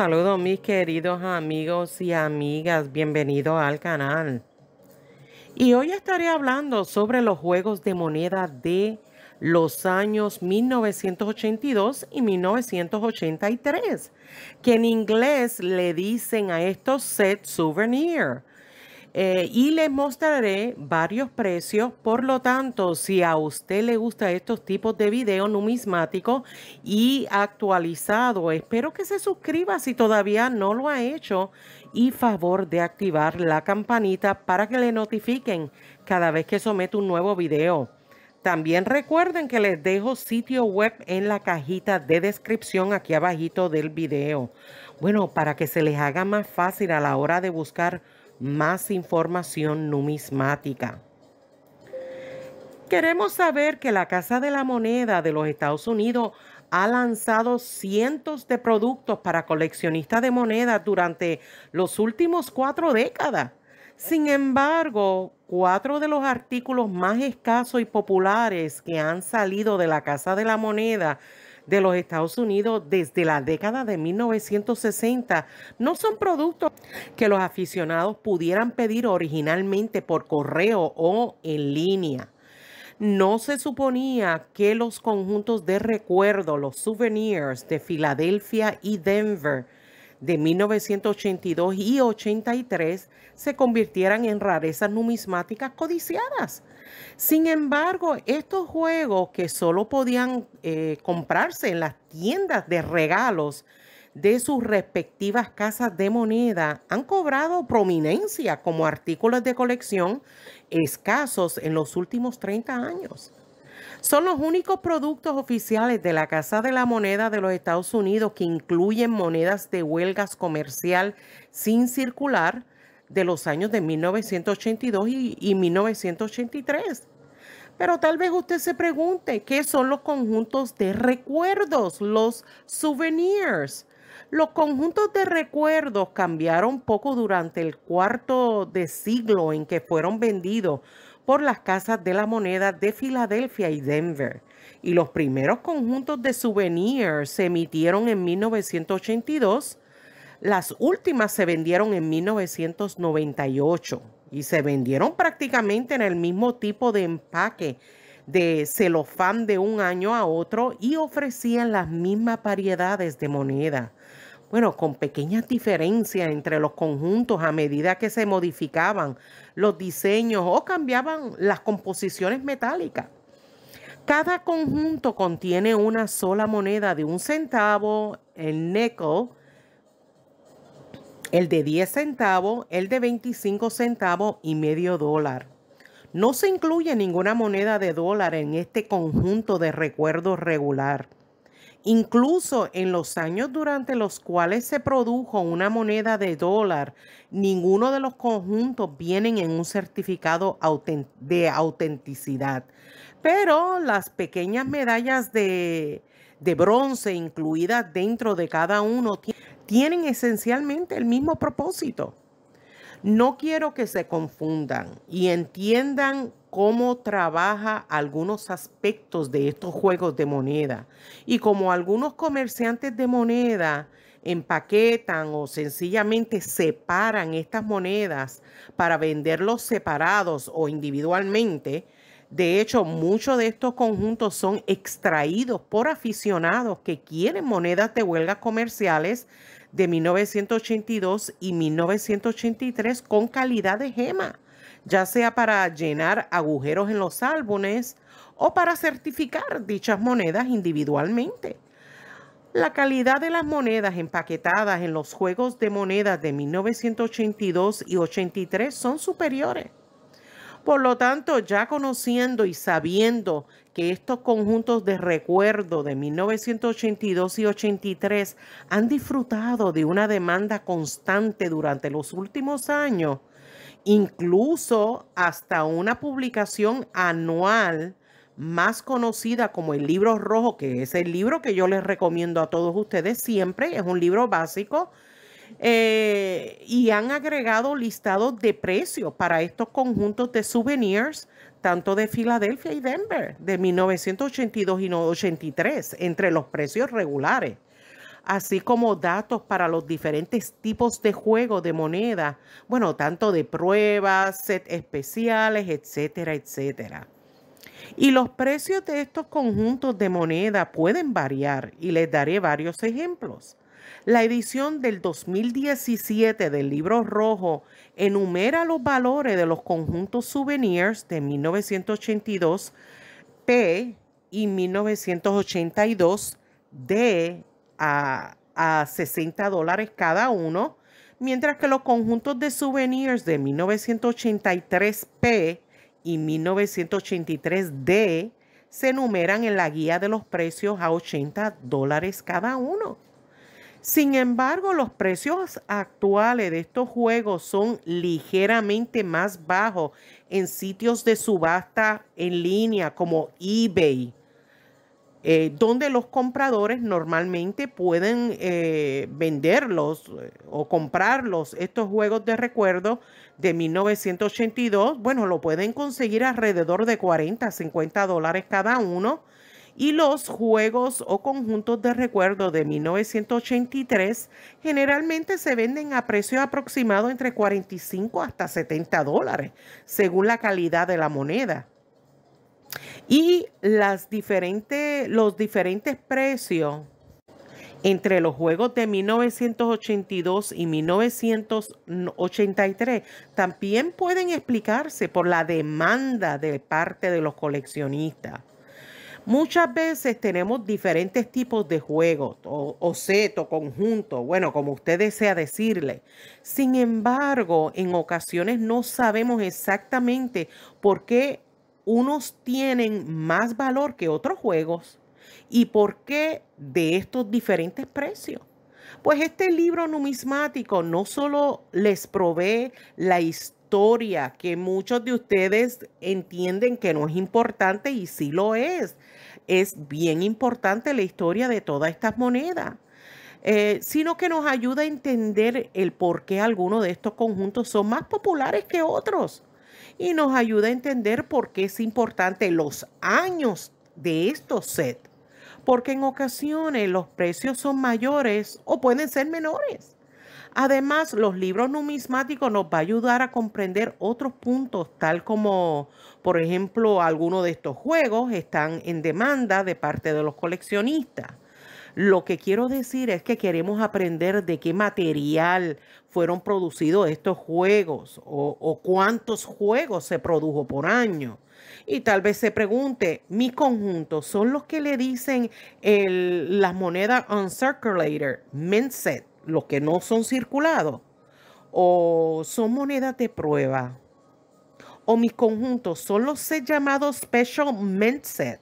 Saludos mis queridos amigos y amigas, bienvenidos al canal. Y hoy estaré hablando sobre los juegos de moneda de los años 1982 y 1983, que en inglés le dicen a estos set souvenir. Eh, y les mostraré varios precios. Por lo tanto, si a usted le gusta estos tipos de videos numismático y actualizado, espero que se suscriba si todavía no lo ha hecho y favor de activar la campanita para que le notifiquen cada vez que someto un nuevo video. También recuerden que les dejo sitio web en la cajita de descripción aquí abajito del video. Bueno, para que se les haga más fácil a la hora de buscar más información numismática. Queremos saber que la Casa de la Moneda de los Estados Unidos ha lanzado cientos de productos para coleccionistas de monedas durante los últimos cuatro décadas. Sin embargo, cuatro de los artículos más escasos y populares que han salido de la Casa de la Moneda de los Estados Unidos desde la década de 1960 no son productos que los aficionados pudieran pedir originalmente por correo o en línea. No se suponía que los conjuntos de recuerdo, los souvenirs de Filadelfia y Denver, de 1982 y 83 se convirtieran en rarezas numismáticas codiciadas. Sin embargo, estos juegos que solo podían eh, comprarse en las tiendas de regalos de sus respectivas casas de moneda han cobrado prominencia como artículos de colección escasos en los últimos 30 años. Son los únicos productos oficiales de la Casa de la Moneda de los Estados Unidos que incluyen monedas de huelgas comercial sin circular, de los años de 1982 y, 1983. Pero tal vez usted se pregunte, ¿qué son los conjuntos de recuerdos, los souvenirs? Los conjuntos de recuerdos cambiaron poco durante el cuarto de siglo en que fueron vendidos por las casas de la moneda de Filadelfia y Denver. Y los primeros conjuntos de souvenirs se emitieron en 1982 las últimas se vendieron en 1998 y se vendieron prácticamente en el mismo tipo de empaque de celofán de un año a otro y ofrecían las mismas variedades de moneda. Bueno, con pequeñas diferencias entre los conjuntos a medida que se modificaban los diseños o cambiaban las composiciones metálicas. Cada conjunto contiene una sola moneda de un centavo, el nickel, el de 10 centavos, el de 25 centavos y medio dólar. No se incluye ninguna moneda de dólar en este conjunto de recuerdos regular. Incluso en los años durante los cuales se produjo una moneda de dólar, ninguno de los conjuntos vienen en un certificado de autenticidad. Pero las pequeñas medallas de, de bronce incluidas dentro de cada uno tienen tienen esencialmente el mismo propósito. No quiero que se confundan y entiendan cómo trabaja algunos aspectos de estos juegos de moneda y como algunos comerciantes de moneda empaquetan o sencillamente separan estas monedas para venderlos separados o individualmente, de hecho, muchos de estos conjuntos son extraídos por aficionados que quieren monedas de huelgas comerciales de 1982 y 1983 con calidad de gema, ya sea para llenar agujeros en los álbumes o para certificar dichas monedas individualmente. La calidad de las monedas empaquetadas en los juegos de monedas de 1982 y 83 son superiores por lo tanto, ya conociendo y sabiendo que estos conjuntos de recuerdo de 1982 y 83 han disfrutado de una demanda constante durante los últimos años, incluso hasta una publicación anual más conocida como el libro rojo, que es el libro que yo les recomiendo a todos ustedes siempre, es un libro básico eh, y han agregado listados de precios para estos conjuntos de souvenirs, tanto de Filadelfia y Denver, de 1982 y 83, entre los precios regulares, así como datos para los diferentes tipos de juego de moneda, bueno, tanto de pruebas, set especiales, etcétera, etcétera. Y los precios de estos conjuntos de moneda pueden variar y les daré varios ejemplos. La edición del 2017 del libro rojo enumera los valores de los conjuntos souvenirs de 1982 P y 1982 D a, 60 dólares cada uno, mientras que los conjuntos de souvenirs de 1983 P y 1983 D se enumeran en la guía de los precios a 80 dólares cada uno. Sin embargo, los precios actuales de estos juegos son ligeramente más bajos en sitios de subasta en línea como eBay, eh, donde los compradores normalmente pueden eh, venderlos eh, o comprarlos. Estos juegos de recuerdo de 1982, bueno, lo pueden conseguir alrededor de 40, 50 dólares cada uno y los juegos o conjuntos de recuerdo de 1983 generalmente se venden a precios aproximados entre 45 hasta 70 dólares, según la calidad de la moneda. Y las los diferentes precios entre los juegos de 1982 y 1983 también pueden explicarse por la demanda de parte de los coleccionistas. Muchas veces tenemos diferentes tipos de juegos o, o seto, conjunto, bueno, como usted desea decirle. Sin embargo, en ocasiones no sabemos exactamente por qué unos tienen más valor que otros juegos y por qué de estos diferentes precios. Pues este libro numismático no solo les provee la historia, que muchos de ustedes entienden que no es importante y sí lo es. Es bien importante la historia de todas estas monedas. Eh, sino que nos ayuda a entender el por qué algunos de estos conjuntos son más populares que otros y nos ayuda a entender por qué es importante los años de estos set porque en ocasiones los precios son mayores o pueden ser menores. Además, los libros numismáticos nos va a ayudar a comprender otros puntos, tal como, por ejemplo, algunos de estos juegos están en demanda de parte de los coleccionistas. Lo que quiero decir es que queremos aprender de qué material fueron producidos estos juegos o, cuántos juegos se produjo por año. Y tal vez se pregunte, mi conjunto, son los que le dicen las monedas on circulator, mint set los que no son circulados, o son monedas de prueba, o mis conjuntos son los llamados Special Mint Set.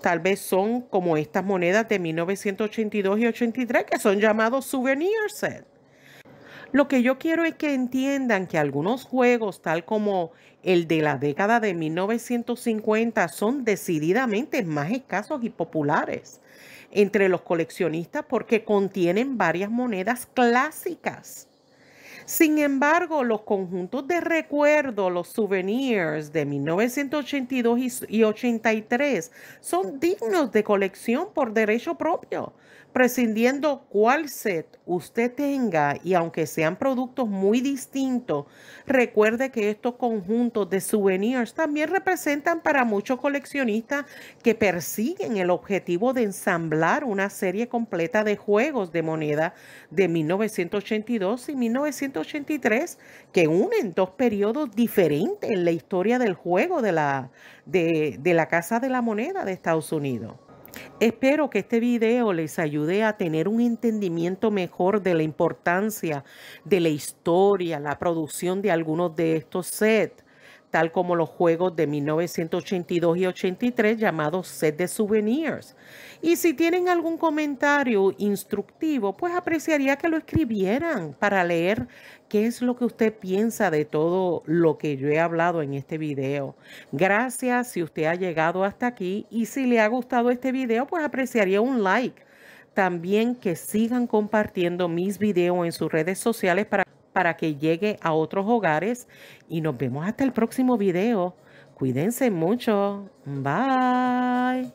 Tal vez son como estas monedas de 1982 y 83 que son llamados Souvenir Set. Lo que yo quiero es que entiendan que algunos juegos, tal como el de la década de 1950, son decididamente más escasos y populares entre los coleccionistas porque contienen varias monedas clásicas sin embargo, los conjuntos de recuerdo, los souvenirs de 1982 y 83 son dignos de colección por derecho propio, prescindiendo cuál set usted tenga y aunque sean productos muy distintos, recuerde que estos conjuntos de souvenirs también representan para muchos coleccionistas que persiguen el objetivo de ensamblar una serie completa de juegos de moneda de 1982 y 1983 83 que unen dos periodos diferentes en la historia del juego de la, de, de la Casa de la Moneda de Estados Unidos. Espero que este video les ayude a tener un entendimiento mejor de la importancia de la historia, la producción de algunos de estos sets tal como los juegos de 1982 y 83 llamados set de souvenirs. Y si tienen algún comentario instructivo, pues apreciaría que lo escribieran para leer qué es lo que usted piensa de todo lo que yo he hablado en este video. Gracias si usted ha llegado hasta aquí y si le ha gustado este video, pues apreciaría un like. También que sigan compartiendo mis videos en sus redes sociales para para que llegue a otros hogares y nos vemos hasta el próximo video. Cuídense mucho. Bye.